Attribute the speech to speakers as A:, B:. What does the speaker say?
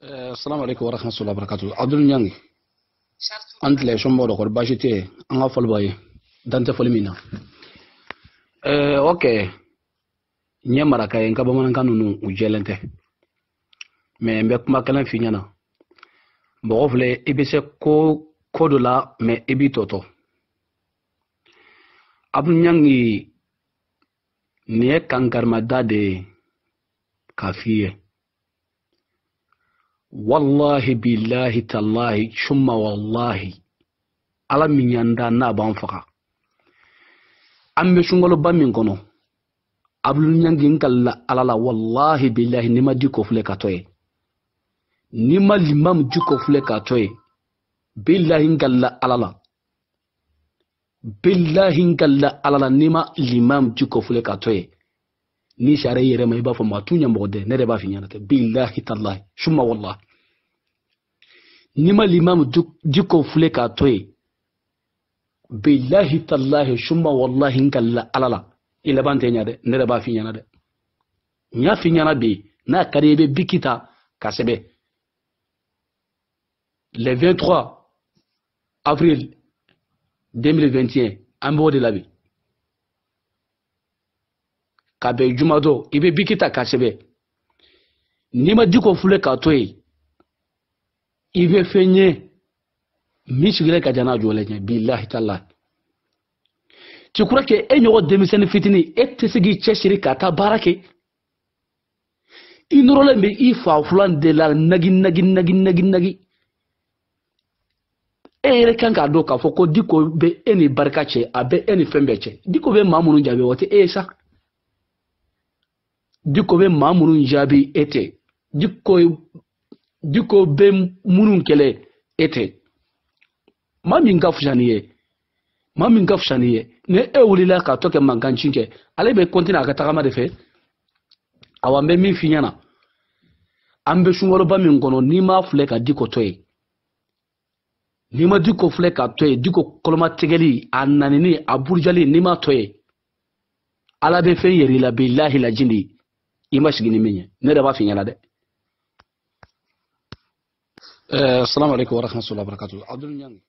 A: Eh, assalamu alaikum wa rahmatullahi wa Abdul Nyangi. An tile sombo do kɔri baasi tɛ an ka fɔli dante ye dan tɛ ok n ye maraka ye n ka bamanankan ninnu u jɛlen tɛ mɛ n bɛ kuma kelen f'i ɲɛna mɔgɔ filɛ i ko ko dɔ la mɛ i b'i tɔtɔ. Abdul Nyangi nin ye kankarimada de ye والله بالله تالله ثم والله ala min yanda n'a b'an faga an bɛ sunkaloba min kɔnɔ abulɲangi n kalila ala la wallahi billahi n'i ma ji kɔfilɛ ka tɔ ye n'i ma limamu ji kɔfilɛ ka tɔ ye billahi n kalila ala la billahi n kalila ala la n'i ma limamu ji kɔfilɛ ka tɔ ye ni sare yere ma b'a fɔ ma tu ɲɛmɔgɔ dɛ b'a finya ɲɛna billahi bilahi shuma wallah wala n'i ma limamu jiko fule k'a toy billahi bilahi shuma wallah inkalla alala ila bante nya de nere b'a finya nade nya finya y'a bi n'a karebe bikita kasebe le 23 avril 2021 ambo b'o de labɛn ka bɛn juma dɔ i bɛ bikita ka sɛbɛ n'i ma diko filɛ ka to yen i bɛ fɛn ye min sigilen ka jan n'a jɔlen ɲɛ bilahi tala tu crois que e ɲɔgɔn denmisɛnnin fitinin e tɛ se k'i cɛsiri ka taa baara kɛ i nɔrɔlen bɛ i fa filan de la nagi nagi nagi nagi nagi e yɛrɛ kan k'a dɔn k'a fɔ ko diko bɛ e ni barika cɛ a bɛ e ni fɛn bɛɛ cɛ diko bɛ maa minnu jaabi o tɛ e ye sa diko bɛ maa minnu jaabi e tɛ diko diko bɛ minnu kɛlɛ e tɛ maa min ka fisa ni ye maa min ka fisa ni ye ni e wulila k'a tɔ kɛ mankanci kɛ ale bɛ kɔntine a ka tagama de fɛ awa an bɛ min f'i ɲɛna an bɛ sunkaloba min kɔnɔ n'i m'a filɛ ka diko tɔ ye n'i ma diko filɛ ka tɔ ye diko kɔlɔmatigɛli a nanini a burujali n'i ma tɔ ye ala bɛ fɛn yɛrɛ i la bilahi lajindi i ma sigi ni min ye ne de b'a f'i ɲɛna dɛ assalamu alaikum warahmatullahi wabarakatuh abdul nyangi